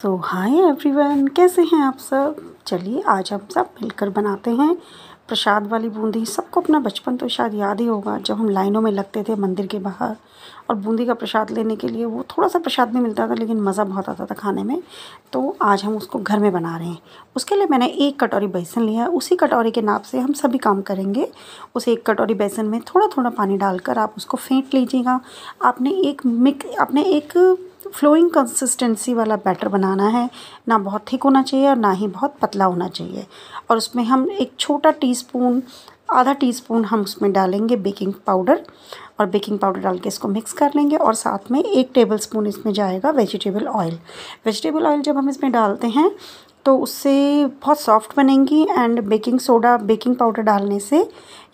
तो hi everyone कैसे हैं आप सब चलिए आज हम सब मिलकर बनाते हैं प्रसाद वाली बूंदी सबको अपना बचपन तो शायद याद ही होगा जब हम लाइनों में लगते थे मंदिर के बाहर और बूंदी का प्रसाद लेने के लिए वो थोड़ा सा प्रसाद भी मिलता था लेकिन मज़ा बहुत आता था खाने में तो आज हम उसको घर में बना रहे हैं उसके लिए मैंने एक कटोरी बेसन लिया है उसी कटोरी के नाप से हम सभी काम करेंगे उस एक कटोरी बेसन में थोड़ा थोड़ा पानी डालकर आप उसको फेंट लीजिएगा आपने एक मिक आपने एक फ्लोइंग कंसिस्टेंसी वाला बैटर बनाना है ना बहुत थिक होना चाहिए और ना ही बहुत पतला होना चाहिए और उसमें हम एक छोटा टीस्पून आधा टीस्पून हम उसमें डालेंगे बेकिंग पाउडर और बेकिंग पाउडर डाल के इसको मिक्स कर लेंगे और साथ में एक टेबल स्पून इसमें जाएगा वेजिटेबल ऑयल वेजिटेबल ऑयल जब हम इसमें डालते हैं तो उससे बहुत सॉफ्ट बनेंगी and baking soda baking powder डालने से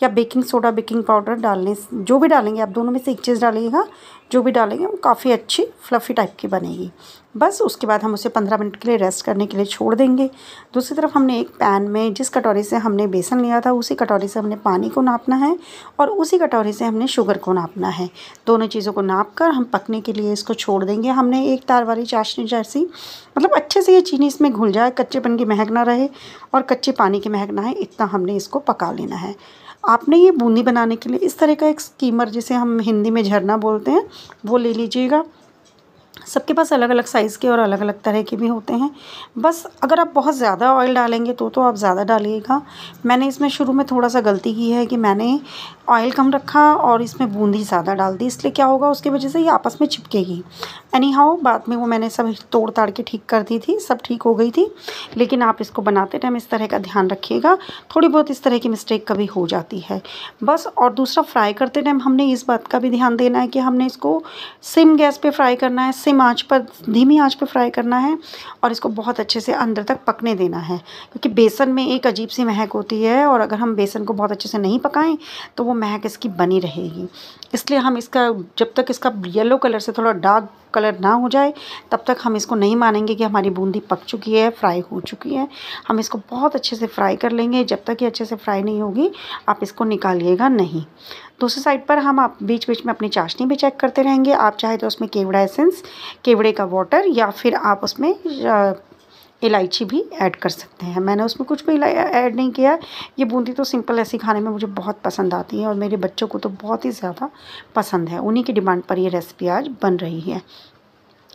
या बेकिंग सोडा बेकिंग पाउडर डालने से जो भी डालेंगे आप दोनों में से एक चीज़ डालिएगा जो भी डालेंगे वो काफ़ी अच्छी फ्लफ़ी टाइप की बनेगी बस उसके बाद हम उसे पंद्रह मिनट के लिए रेस्ट करने के लिए छोड़ देंगे दूसरी तरफ हमने एक पैन में जिस कटोरी से हमने बेसन लिया था उसी कटोरी से हमने पानी को नापना है और उसी कटोरी से हमने शुगर को नापना है दोनों चीज़ों को नाप कर हम पकने के लिए इसको छोड़ देंगे हमने एक तार वाली चाशनी जैसी मतलब अच्छे से ये चीनी इसमें घुल जाए कच्चेपन की महक ना रहे और कच्चे पानी की महक ना है इतना हमने इसको पका लेना है आपने ये बूंदी बनाने के लिए इस तरह का एक स्कीमर जिसे हम हिंदी में झरना बोलते हैं वो ले लीजिएगा सबके पास अलग अलग साइज़ के और अलग अलग तरह के भी होते हैं बस अगर आप बहुत ज़्यादा ऑयल डालेंगे तो तो आप ज़्यादा डालिएगा मैंने इसमें शुरू में थोड़ा सा गलती की है कि मैंने ऑयल कम रखा और इसमें बूंदी ज़्यादा डाल दी इसलिए क्या होगा उसकी वजह से ये आपस में चिपकेगी एनी हाउ बाद में वो मैंने सब तोड़ ताड़ के ठीक कर दी थी सब ठीक हो गई थी लेकिन आप इसको बनाते टाइम इस तरह का ध्यान रखिएगा थोड़ी बहुत इस तरह की मिस्टेक कभी हो जाती है बस और दूसरा फ्राई करते टाइम हमने इस बात का भी ध्यान देना है कि हमने इसको सिम गैस पर फ्राई करना है सिम सिम आँच पर धीमी आँच पर फ्राई करना है और इसको बहुत अच्छे से अंदर तक पकने देना है क्योंकि बेसन में एक अजीब सी महक होती है और अगर हम बेसन को बहुत अच्छे से नहीं पकाएं तो वो महक इसकी बनी रहेगी इसलिए हम इसका जब तक इसका येलो कलर से थोड़ा डार्क कलर ना हो जाए तब तक हम इसको नहीं मानेंगे कि हमारी बूंदी पक चुकी है फ्राई हो चुकी है हम इसको बहुत अच्छे से फ्राई कर लेंगे जब तक ये अच्छे से फ्राई नहीं होगी आप इसको निकालिएगा नहीं दूसरी साइड पर हम आप बीच बीच में अपनी चाशनी भी चेक करते रहेंगे आप चाहे तो उसमें केवड़ा एसेंस केवड़े का वाटर या फिर आप उसमें इलायची भी ऐड कर सकते हैं मैंने उसमें कुछ भी ऐड नहीं किया ये बूंदी तो सिंपल ऐसी खाने में मुझे बहुत पसंद आती है और मेरे बच्चों को तो बहुत ही ज़्यादा पसंद है उन्हीं की डिमांड पर ये रेसिपी आज बन रही है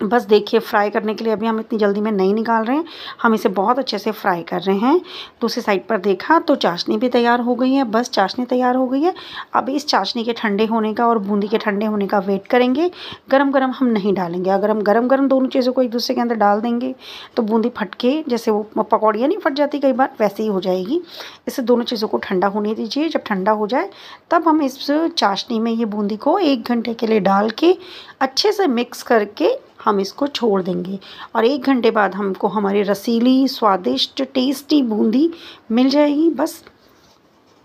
बस देखिए फ्राई करने के लिए अभी हम इतनी जल्दी में नहीं निकाल रहे हैं हम इसे बहुत अच्छे से फ्राई कर रहे हैं दूसरी साइड पर देखा तो चाशनी भी तैयार हो गई है बस चाशनी तैयार हो गई है अब इस चाशनी के ठंडे होने का और बूंदी के ठंडे होने का वेट करेंगे गरम गरम हम नहीं डालेंगे अगर हम गरम गरम दोनों चीज़ों को एक दूसरे के अंदर डाल देंगे तो बूंदी फटके जैसे वो पकौड़ियाँ नहीं फट जाती कई बार वैसे ही हो जाएगी इसे दोनों चीज़ों को ठंडा होने दीजिए जब ठंडा हो जाए तब हम इस चाशनी में ये बूंदी को एक घंटे के लिए डाल के अच्छे से मिक्स करके हम इसको छोड़ देंगे और एक घंटे बाद हमको हमारी रसीली स्वादिष्ट टेस्टी बूंदी मिल जाएगी बस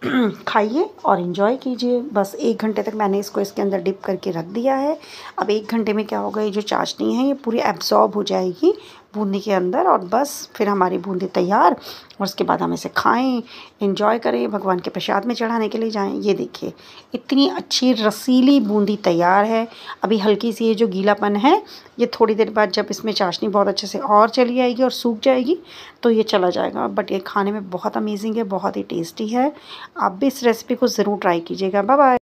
खाइए और इन्जॉय कीजिए बस एक घंटे तक मैंने इसको इसके अंदर डिप करके रख दिया है अब एक घंटे में क्या होगा ये जो चाशनी है ये पूरी एब्जॉर्ब हो जाएगी बूंदी के अंदर और बस फिर हमारी बूंदी तैयार और उसके बाद हम इसे खाएं इंजॉय करें भगवान के प्रसाद में चढ़ाने के लिए जाएं ये देखिए इतनी अच्छी रसीली बूंदी तैयार है अभी हल्की सी ये जो गीलापन है ये थोड़ी देर बाद जब इसमें चाशनी बहुत अच्छे से और चली आएगी और सूख जाएगी तो ये चला जाएगा बट ये खाने में बहुत अमेजिंग है बहुत ही टेस्टी है आप भी इस रेसिपी को ज़रूर ट्राई कीजिएगा बाय